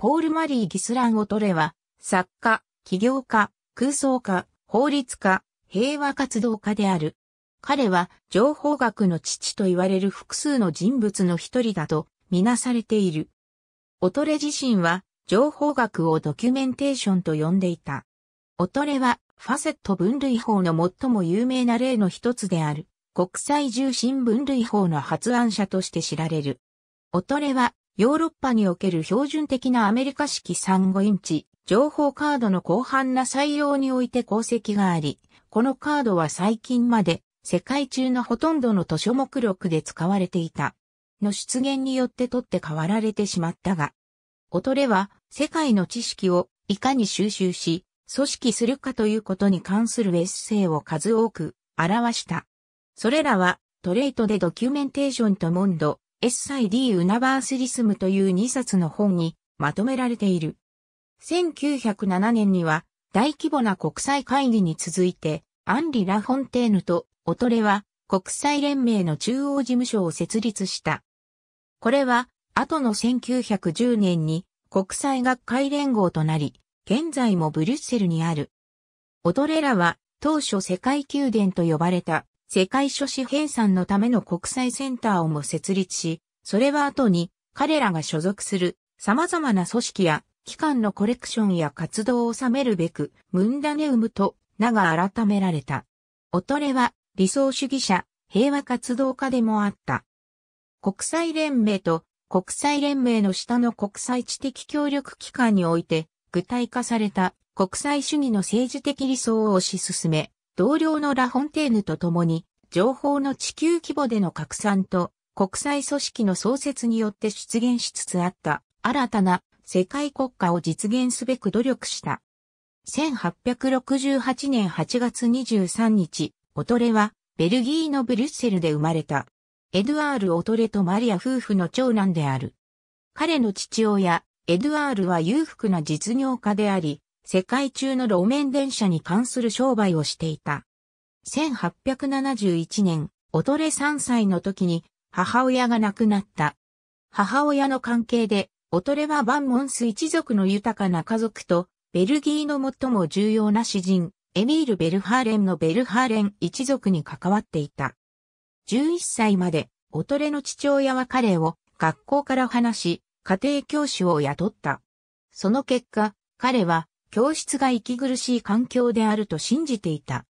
ポール・マリー・ギスラン・オトレは、作家、起業家、空想家、法律家、平和活動家である。彼は情報学の父と言われる複数の人物の一人だとみなされている。オトレ自身は情報学をドキュメンテーションと呼んでいた。オトレはファセット分類法の最も有名な例の一つである国際重心分類法の発案者として知られる。オトレはヨーロッパにおける標準的なアメリカ式35インチ、情報カードの広範な採用において功績があり、このカードは最近まで世界中のほとんどの図書目録で使われていた。の出現によって取って代わられてしまったが、オトレは世界の知識をいかに収集し、組織するかということに関するエッセイを数多く表した。それらはトレイトでドキュメンテーションとモンド、エッサイ・ディ・ウナバースリスムという2冊の本にまとめられている。1907年には大規模な国際会議に続いてアンリ・ラ・フォンテーヌとオトレは国際連盟の中央事務所を設立した。これは後の1910年に国際学会連合となり、現在もブリュッセルにある。オトレラは当初世界宮殿と呼ばれた世界書誌編纂のための国際センターをも設立し、それは後に彼らが所属する様々な組織や機関のコレクションや活動を収めるべく、ムンダネウムと名が改められた。オトレは理想主義者、平和活動家でもあった。国際連盟と国際連盟の下の国際知的協力機関において具体化された国際主義の政治的理想を推し進め、同僚のラフォンテーヌと共に、情報の地球規模での拡散と国際組織の創設によって出現しつつあった新たな世界国家を実現すべく努力した。1868年8月23日、オトレはベルギーのブリュッセルで生まれた。エドワール・オトレとマリア夫婦の長男である。彼の父親、エドワールは裕福な実業家であり、世界中の路面電車に関する商売をしていた。1871年、おれ3歳の時に母親が亡くなった。母親の関係で、おとれはバンモンス一族の豊かな家族と、ベルギーの最も重要な詩人、エミール・ベルハーレンのベルハーレン一族に関わっていた。11歳まで、おとれの父親は彼を学校から離し、家庭教師を雇った。その結果、彼は教室が息苦しい環境であると信じていた。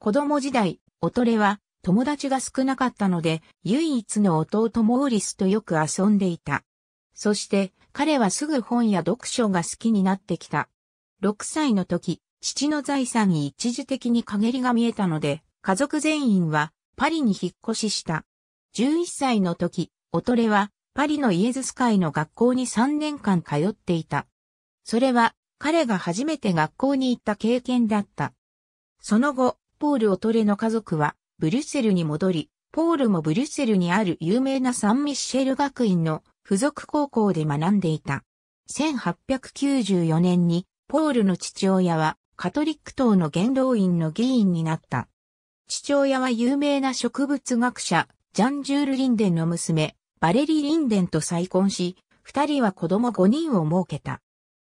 子供時代、トレは友達が少なかったので、唯一の弟モーリスとよく遊んでいた。そして彼はすぐ本や読書が好きになってきた。6歳の時、父の財産に一時的に陰りが見えたので、家族全員はパリに引っ越しした。11歳の時、トレはパリのイエズス会の学校に3年間通っていた。それは彼が初めて学校に行った経験だった。その後、ポール・オトレの家族は、ブリュッセルに戻り、ポールもブリュッセルにある有名なサン・ミッシェル学院の付属高校で学んでいた。1894年に、ポールの父親は、カトリック党の元老院の議員になった。父親は有名な植物学者、ジャン・ジュール・リンデンの娘、バレリ・リンデンと再婚し、二人は子供5人を設けた。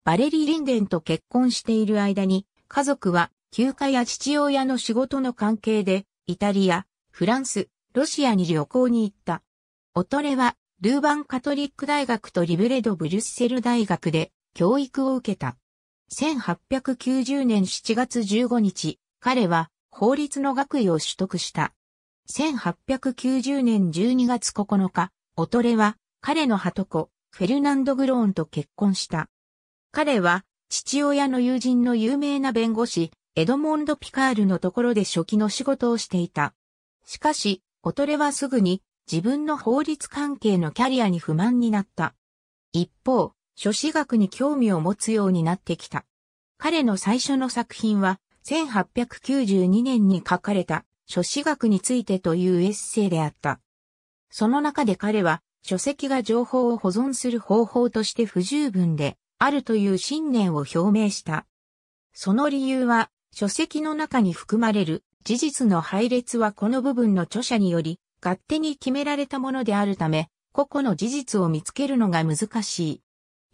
バレリー・リンデンと結婚している間に、家族は休暇や父親の仕事の関係で、イタリア、フランス、ロシアに旅行に行った。オトレは、ルーバンカトリック大学とリブレド・ブリュッセル大学で教育を受けた。1890年7月15日、彼は法律の学位を取得した。1890年12月9日、オトレは彼の鳩子、フェルナンド・グローンと結婚した。彼は父親の友人の有名な弁護士、エドモンド・ピカールのところで初期の仕事をしていた。しかし、オトレはすぐに自分の法律関係のキャリアに不満になった。一方、諸子学に興味を持つようになってきた。彼の最初の作品は、1892年に書かれた、諸子学についてというエッセイであった。その中で彼は、書籍が情報を保存する方法として不十分で、あるという信念を表明した。その理由は、書籍の中に含まれる事実の配列はこの部分の著者により勝手に決められたものであるため、個々の事実を見つけるのが難し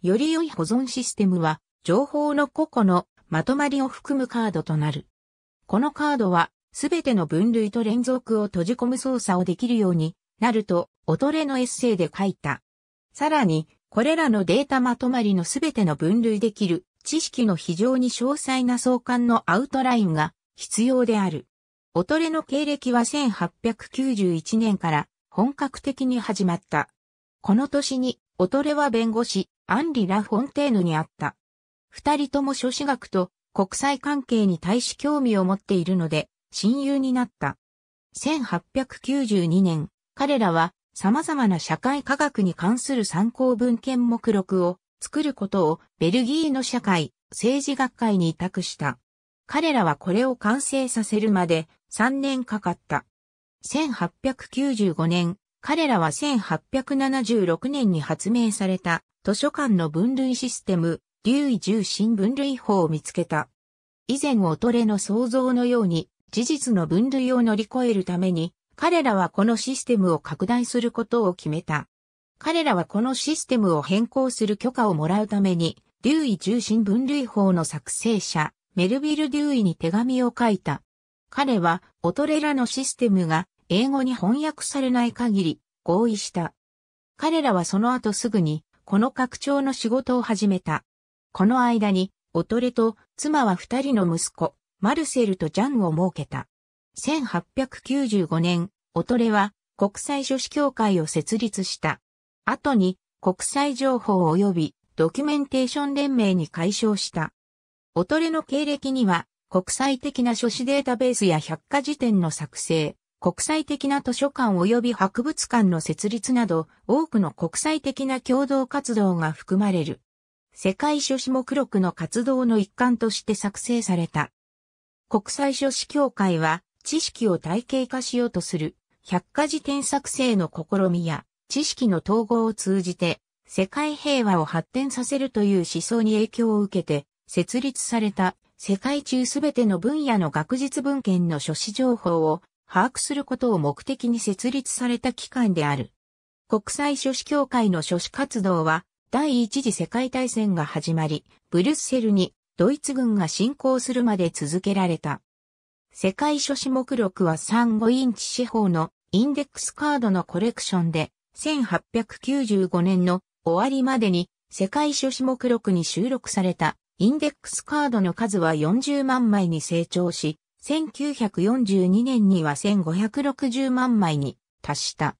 い。より良い保存システムは、情報の個々のまとまりを含むカードとなる。このカードは、すべての分類と連続を閉じ込む操作をできるようになると、オトレのエッセイで書いた。さらに、これらのデータまとまりのすべての分類できる知識の非常に詳細な相関のアウトラインが必要である。オトレの経歴は1891年から本格的に始まった。この年にオトレは弁護士アンリ・ラ・フォンテーヌにあった。二人とも諸子学と国際関係に対し興味を持っているので親友になった。1892年、彼らは様々な社会科学に関する参考文献目録を作ることをベルギーの社会、政治学会に委託した。彼らはこれを完成させるまで3年かかった。1895年、彼らは1876年に発明された図書館の分類システム、留意重心分類法を見つけた。以前おとレの想像のように、事実の分類を乗り越えるために、彼らはこのシステムを拡大することを決めた。彼らはこのシステムを変更する許可をもらうために、デューイ重心分類法の作成者、メルビル・デューイに手紙を書いた。彼は、オトレラのシステムが英語に翻訳されない限り合意した。彼らはその後すぐに、この拡張の仕事を始めた。この間に、オトレと妻は二人の息子、マルセルとジャンを設けた。1895年、オトレは国際書士協会を設立した。後に国際情報及びドキュメンテーション連盟に解消した。オトレの経歴には国際的な書士データベースや百科事典の作成、国際的な図書館及び博物館の設立など多くの国際的な共同活動が含まれる。世界書士目録の活動の一環として作成された。国際書士協会は知識を体系化しようとする百科事典作成の試みや知識の統合を通じて世界平和を発展させるという思想に影響を受けて設立された世界中すべての分野の学術文献の書誌情報を把握することを目的に設立された機関である。国際書士協会の書士活動は第一次世界大戦が始まり、ブルッセルにドイツ軍が侵攻するまで続けられた。世界書種目録は35インチ四方のインデックスカードのコレクションで、1895年の終わりまでに世界書種目録に収録されたインデックスカードの数は40万枚に成長し、1942年には1560万枚に達した。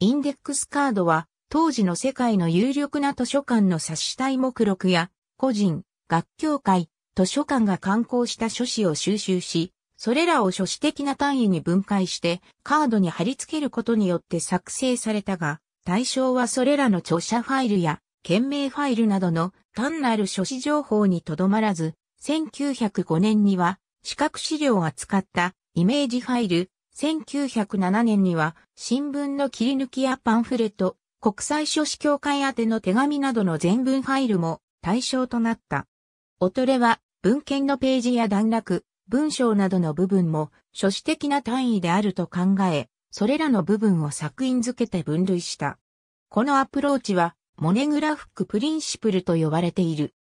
インデックスカードは当時の世界の有力な図書館の差し体目録や個人、学協会、図書館が刊行した書誌を収集し、それらを書誌的な単位に分解してカードに貼り付けることによって作成されたが、対象はそれらの著者ファイルや件名ファイルなどの単なる書誌情報にとどまらず、1905年には視覚資料を扱ったイメージファイル、1907年には新聞の切り抜きやパンフレット、国際書士協会宛ての手紙などの全文ファイルも対象となった。トレは、文献のページや段落、文章などの部分も、書史的な単位であると考え、それらの部分を作品付けて分類した。このアプローチは、モネグラフックプリンシプルと呼ばれている。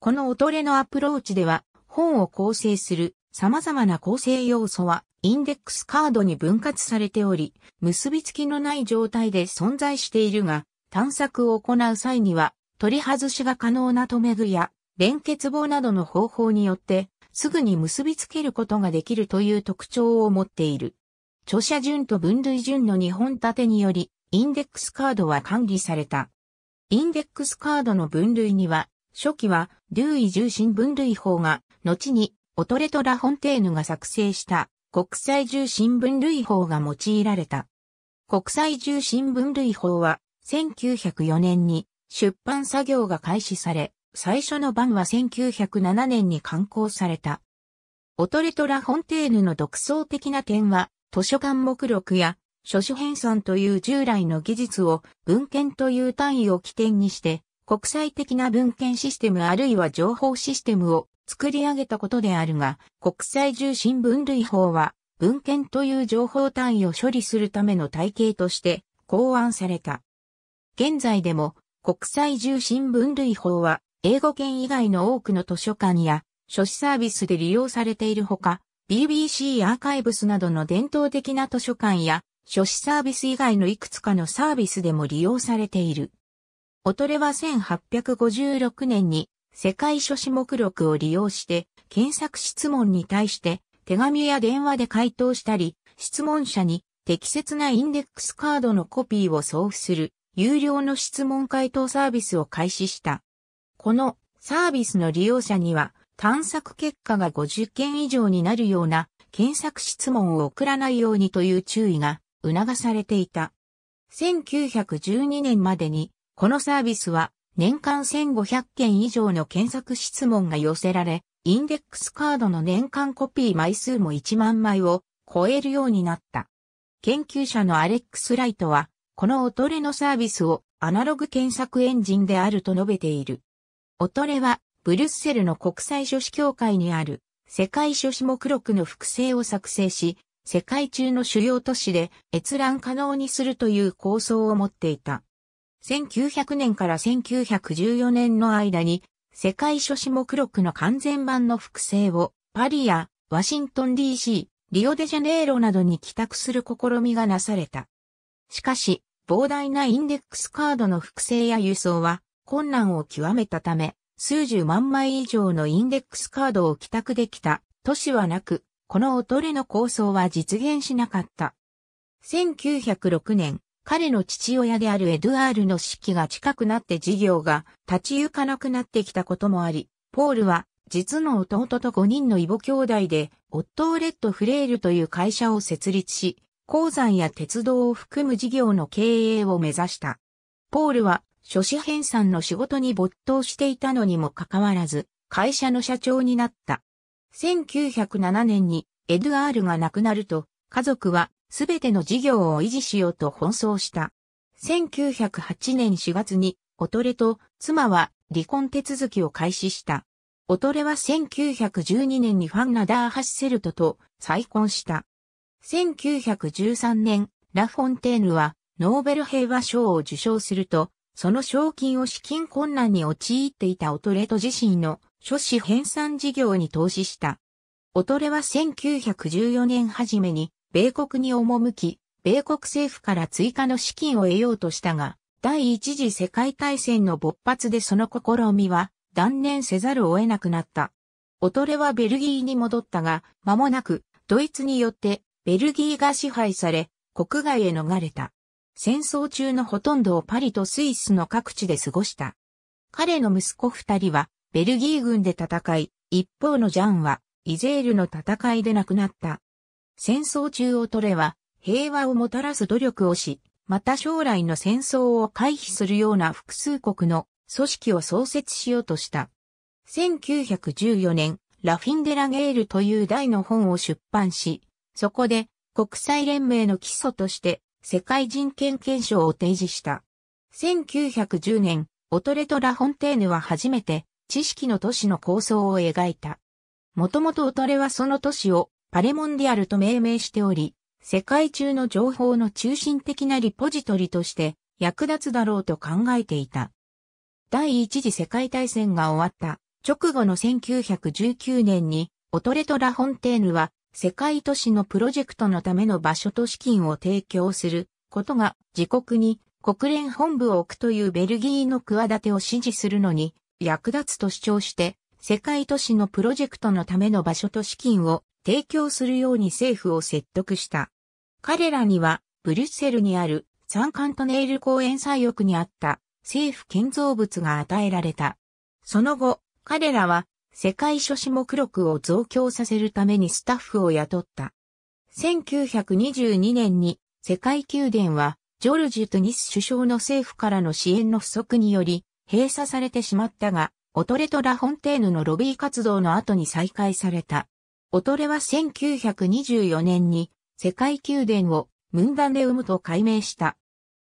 この音レのアプローチでは、本を構成する様々な構成要素は、インデックスカードに分割されており、結びつきのない状態で存在しているが、探索を行う際には、取り外しが可能な留め具や連結棒などの方法によって、すぐに結びつけることができるという特徴を持っている。著者順と分類順の2本立てにより、インデックスカードは管理された。インデックスカードの分類には、初期は、ルーイ重心分類法が、後に、オトレト・ラ・フォンテーヌが作成した、国際重心分類法が用いられた。国際重心分類法は、1904年に、出版作業が開始され、最初の版は1907年に刊行された。オトレトラ・フォンテーヌの独創的な点は、図書館目録や、書種編纂という従来の技術を文献という単位を起点にして、国際的な文献システムあるいは情報システムを作り上げたことであるが、国際重心分類法は、文献という情報単位を処理するための体系として考案された。現在でも国際重心分類法は英語圏以外の多くの図書館や書誌サービスで利用されているほか、BBC アーカイブスなどの伝統的な図書館や書誌サービス以外のいくつかのサービスでも利用されている。オトレは1856年に世界書誌目録を利用して検索質問に対して手紙や電話で回答したり、質問者に適切なインデックスカードのコピーを送付する有料の質問回答サービスを開始した。このサービスの利用者には探索結果が50件以上になるような検索質問を送らないようにという注意が促されていた。1912年までにこのサービスは年間1500件以上の検索質問が寄せられ、インデックスカードの年間コピー枚数も1万枚を超えるようになった。研究者のアレックス・ライトは、このおとレのサービスをアナログ検索エンジンであると述べている。オトレは、ブリュッセルの国際書士協会にある、世界書士目録の複製を作成し、世界中の主要都市で閲覧可能にするという構想を持っていた。1900年から1914年の間に、世界書士目録の完全版の複製を、パリやワシントン DC、リオデジャネイロなどに帰宅する試みがなされた。しかし、膨大なインデックスカードの複製や輸送は困難を極めたため、数十万枚以上のインデックスカードを帰宅できた都市はなく、このとれの構想は実現しなかった。1906年、彼の父親であるエドゥアールの死期が近くなって事業が立ち行かなくなってきたこともあり、ポールは実の弟と5人の異母兄弟で、オットーレッド・フレールという会社を設立し、鉱山や鉄道を含む事業の経営を目指した。ポールは書士編さんの仕事に没頭していたのにもかかわらず、会社の社長になった。1907年にエドゥアールが亡くなると、家族はすべての事業を維持しようと奔走した。1908年4月に、オトレと妻は離婚手続きを開始した。オトレは1912年にファンナダー・ハッセルトと再婚した。1913年、ラフォンテーヌはノーベル平和賞を受賞すると、その賞金を資金困難に陥っていたオトレと自身の諸子編纂事業に投資した。オトレは1914年初めに米国に赴き、米国政府から追加の資金を得ようとしたが、第一次世界大戦の勃発でその試みは断念せざるを得なくなった。オトレはベルギーに戻ったが、間もなくドイツによってベルギーが支配され、国外へ逃れた。戦争中のほとんどをパリとスイスの各地で過ごした。彼の息子二人は、ベルギー軍で戦い、一方のジャンは、イゼールの戦いで亡くなった。戦争中オトレは、平和をもたらす努力をし、また将来の戦争を回避するような複数国の組織を創設しようとした。1914年、ラフィンデラゲールという大の本を出版し、そこで国際連盟の基礎として世界人権憲章を提示した。1910年、オトレとラ・フォンテーヌは初めて知識の都市の構想を描いた。もともとオトレはその都市をパレモンディアルと命名しており、世界中の情報の中心的なリポジトリとして役立つだろうと考えていた。第一次世界大戦が終わった直後の1919年にオトレとラ・フォンテーヌは世界都市のプロジェクトのための場所と資金を提供することが自国に国連本部を置くというベルギーの企てを支持するのに役立つと主張して世界都市のプロジェクトのための場所と資金を提供するように政府を説得した。彼らにはブリュッセルにあるサンカントネール公園左翼にあった政府建造物が与えられた。その後、彼らは世界書種目録を増強させるためにスタッフを雇った。1922年に世界宮殿はジョルジュ・トゥニス首相の政府からの支援の不足により閉鎖されてしまったが、オトレとラ・フォンテーヌのロビー活動の後に再開された。オトレは1924年に世界宮殿をムンダネウムと改名した。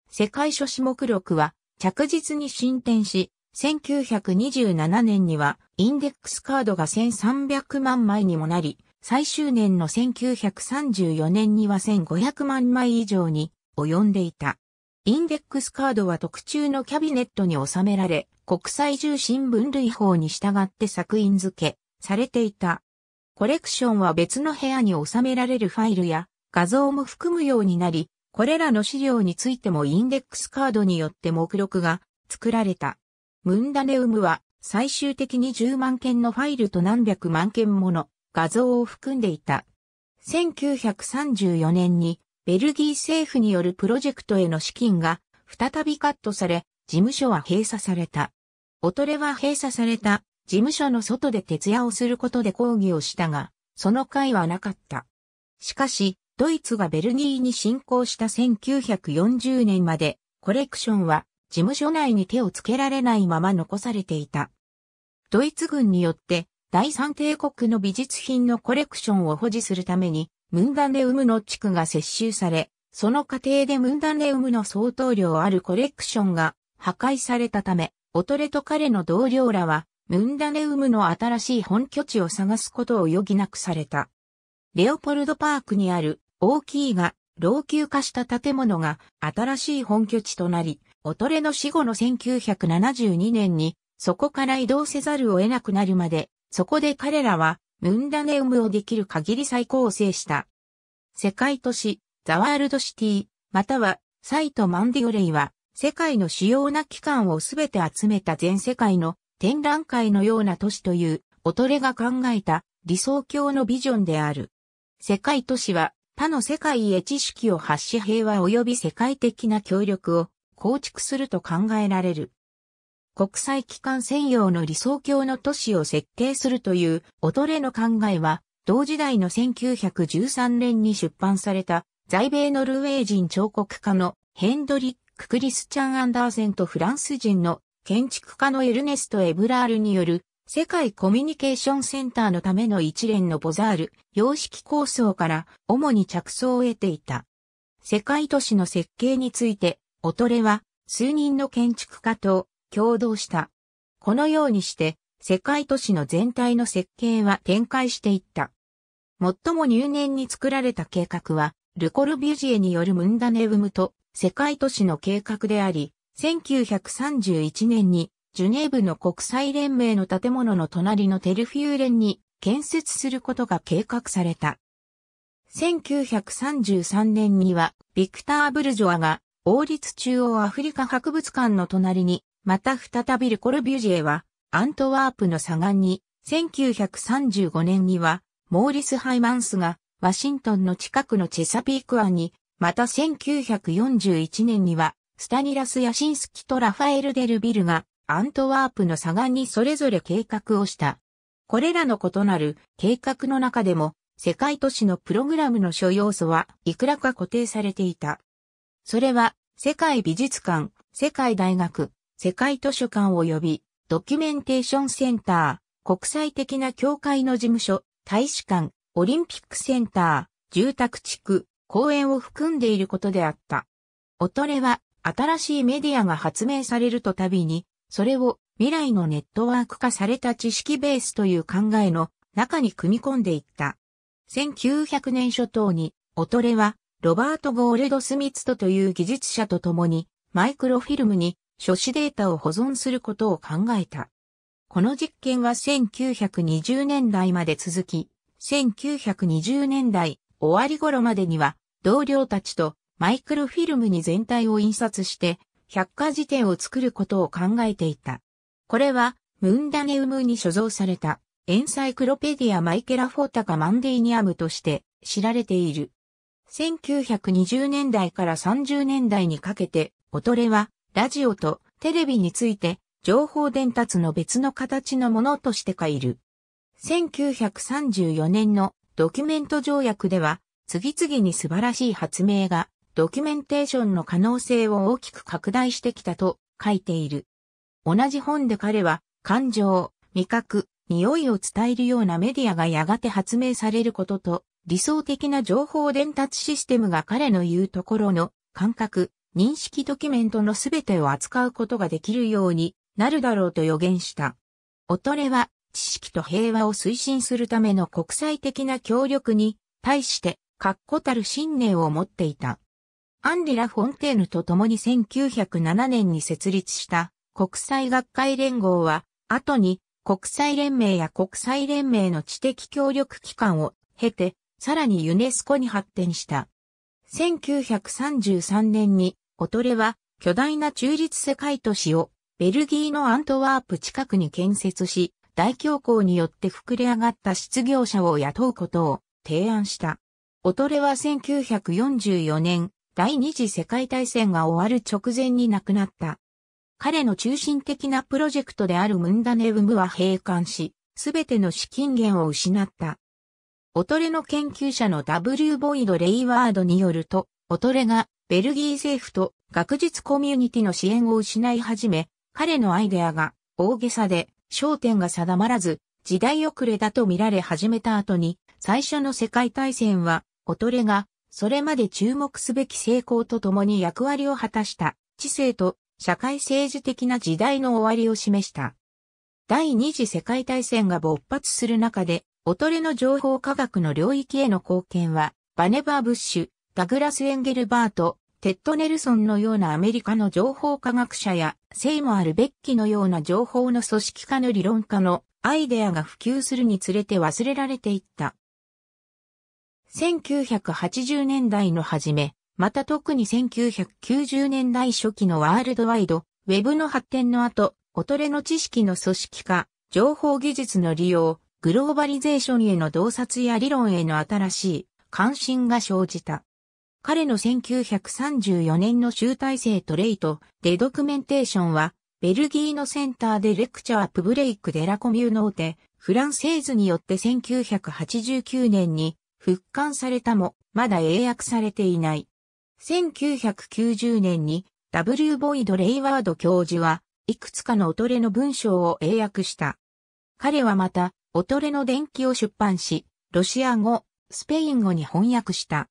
世界書種目録は着実に進展し、1927年にはインデックスカードが1300万枚にもなり、最終年の1934年には1500万枚以上に及んでいた。インデックスカードは特注のキャビネットに収められ、国際重心分類法に従って作品付けされていた。コレクションは別の部屋に収められるファイルや画像も含むようになり、これらの資料についてもインデックスカードによって目録が作られた。ムンダネウムは最終的に10万件のファイルと何百万件もの画像を含んでいた。1934年にベルギー政府によるプロジェクトへの資金が再びカットされ、事務所は閉鎖された。オトレは閉鎖された事務所の外で徹夜をすることで抗議をしたが、その会はなかった。しかし、ドイツがベルギーに侵攻した1940年まで、コレクションは事務所内に手をつけられないまま残されていた。ドイツ軍によって第三帝国の美術品のコレクションを保持するために、ムンダネウムの地区が接収され、その過程でムンダネウムの相当量あるコレクションが破壊されたため、オトレと彼の同僚らは、ムンダネウムの新しい本拠地を探すことを余儀なくされた。レオポルドパークにある大きいが老朽化した建物が新しい本拠地となり、オトレの死後の1972年に、そこから移動せざるを得なくなるまで、そこで彼らは、ムンダネウムをできる限り再構成した。世界都市、ザワールドシティ、または、サイトマンディオレイは、世界の主要な機関をすべて集めた全世界の展覧会のような都市という、オトレが考えた理想郷のビジョンである。世界都市は他の世界へ知識を発し平和及び世界的な協力を構築すると考えられる。国際機関専用の理想郷の都市を設計するというトレの考えは、同時代の1913年に出版された、在米ノルウェー人彫刻家のヘンドリック・クリスチャン・アンダーセンとフランス人の建築家のエルネスト・エブラールによる世界コミュニケーションセンターのための一連のボザール様式構想から主に着想を得ていた。世界都市の設計についてオトレは数人の建築家と共同した。このようにして、世界都市の全体の設計は展開していった。最も入念に作られた計画は、ルコルビュジエによるムンダネウムと世界都市の計画であり、1931年にジュネーブの国際連盟の建物の隣のテルフィーレンに建設することが計画された。1933年にはビクター・ブルジョアが王立中央アフリカ博物館の隣に、また再びルコルビュジエは、アントワープの左岸に、1935年には、モーリス・ハイマンスが、ワシントンの近くのチェサピーク湾に、また1941年には、スタニラス・ヤシンスキとラファエル・デルビルが、アントワープの左岸にそれぞれ計画をした。これらの異なる計画の中でも、世界都市のプログラムの諸要素はいくらか固定されていた。それは、世界美術館、世界大学、世界図書館及び、ドキュメンテーションセンター、国際的な協会の事務所、大使館、オリンピックセンター、住宅地区、公園を含んでいることであった。オトレは、新しいメディアが発明されるとたびに、それを未来のネットワーク化された知識ベースという考えの中に組み込んでいった。1900年初頭に、オトレはロバート・ゴールド・スミツトという技術者と共に、マイクロフィルムに書誌データを保存することを考えた。この実験は1920年代まで続き、1920年代終わり頃までには、同僚たちとマイクロフィルムに全体を印刷して、百科事典を作ることを考えていた。これは、ムンダネウムに所蔵された、エンサイクロペディア・マイケラ・フォータカ・マンデイニアムとして知られている。1920年代から30年代にかけて、オトレは、ラジオとテレビについて、情報伝達の別の形のものとしてかいる。1934年のドキュメント条約では、次々に素晴らしい発明が、ドキュメンテーションの可能性を大きく拡大してきたと書いている。同じ本で彼は、感情、味覚、匂いを伝えるようなメディアがやがて発明されることと理想的な情報伝達システムが彼の言うところの感覚、認識ドキュメントのすべてを扱うことができるようになるだろうと予言した。オトレは知識と平和を推進するための国際的な協力に対して確固たる信念を持っていた。アンリラ・フォンテーヌと共に1907年に設立した国際学会連合は、後に国際連盟や国際連盟の知的協力機関を経てさらにユネスコに発展した。1933年に、オトレは巨大な中立世界都市をベルギーのアントワープ近くに建設し、大恐慌によって膨れ上がった失業者を雇うことを提案した。オトレは1944年、第二次世界大戦が終わる直前に亡くなった。彼の中心的なプロジェクトであるムンダネウムは閉館し、すべての資金源を失った。オトレの研究者の W ボイド・レイワードによると、オトレがベルギー政府と学術コミュニティの支援を失い始め、彼のアイデアが大げさで焦点が定まらず、時代遅れだと見られ始めた後に、最初の世界大戦は、オトレがそれまで注目すべき成功とともに役割を果たした知性と社会政治的な時代の終わりを示した。第二次世界大戦が勃発する中で、トレの情報科学の領域への貢献は、バネバー・ブッシュ、ダグラス・エンゲルバート、テッド・ネルソンのようなアメリカの情報科学者や、セイモアル・ベッキのような情報の組織化の理論家のアイデアが普及するにつれて忘れられていった。1980年代の初め、また特に1990年代初期のワールドワイド、ウェブの発展の後、オトレの知識の組織化、情報技術の利用、グローバリゼーションへの洞察や理論への新しい関心が生じた。彼の1934年の集大成トレイト、デドクメンテーションは、ベルギーのセンターでレクチャープブレイクデラコミューノーテ、フランセーズによって1989年に復刊されたも、まだ英訳されていない。1990年に W. ボイド・レイワード教授は、いくつかのとれの文章を英訳した。彼はまた、オトレの伝記を出版し、ロシア語、スペイン語に翻訳した。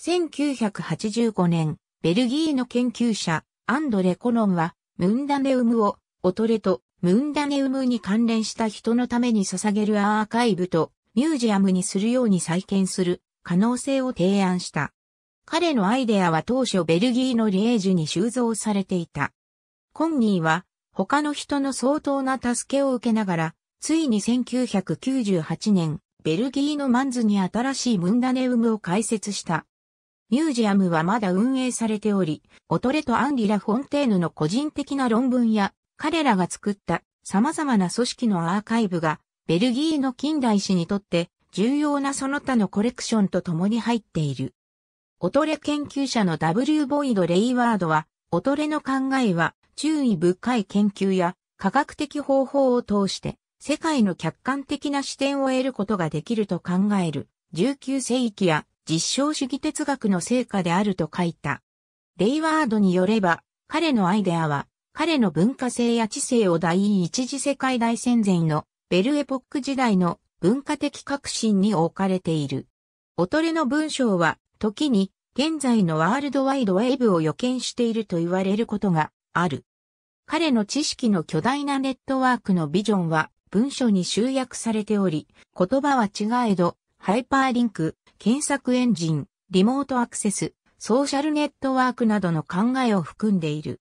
1985年、ベルギーの研究者、アンドレ・コノンは、ムンダネウムを、オトレとムンダネウムに関連した人のために捧げるアーカイブとミュージアムにするように再建する可能性を提案した。彼のアイデアは当初ベルギーのリエージュに収蔵されていた。コンニーは他の人の相当な助けを受けながらついに1998年、ベルギーのマンズに新しいムンダネウムを開設した。ミュージアムはまだ運営されており、オトレとアンリ・ラ・フォンテーヌの個人的な論文や、彼らが作った様々な組織のアーカイブが、ベルギーの近代史にとって重要なその他のコレクションと共に入っている。オトレ研究者の W ボイド・レイワードは、オトレの考えは注意深い研究や科学的方法を通して世界の客観的な視点を得ることができると考える19世紀や実証主義哲学の成果であると書いた。レイワードによれば、彼のアイデアは、彼の文化性や知性を第一次世界大戦前のベルエポック時代の文化的革新に置かれている。オトレの文章は、時に現在のワールドワイドウェーブを予見していると言われることがある。彼の知識の巨大なネットワークのビジョンは、文書に集約されており、言葉は違えど、ハイパーリンク、検索エンジン、リモートアクセス、ソーシャルネットワークなどの考えを含んでいる。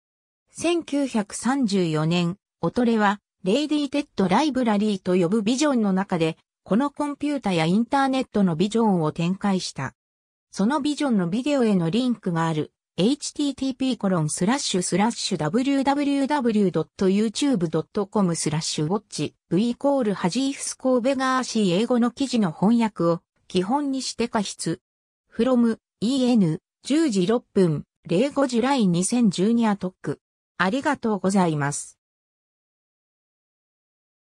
1934年、オトレは、レイディテッドライブラリーと呼ぶビジョンの中で、このコンピュータやインターネットのビジョンを展開した。そのビジョンのビデオへのリンクがある、http://www.youtube.com スラッシュウォッチ V イコールハジーフスコーベガーシー英語の記事の翻訳を基本にして過失。from en 10時6分05時ライ2012アトック。ありがとうございます。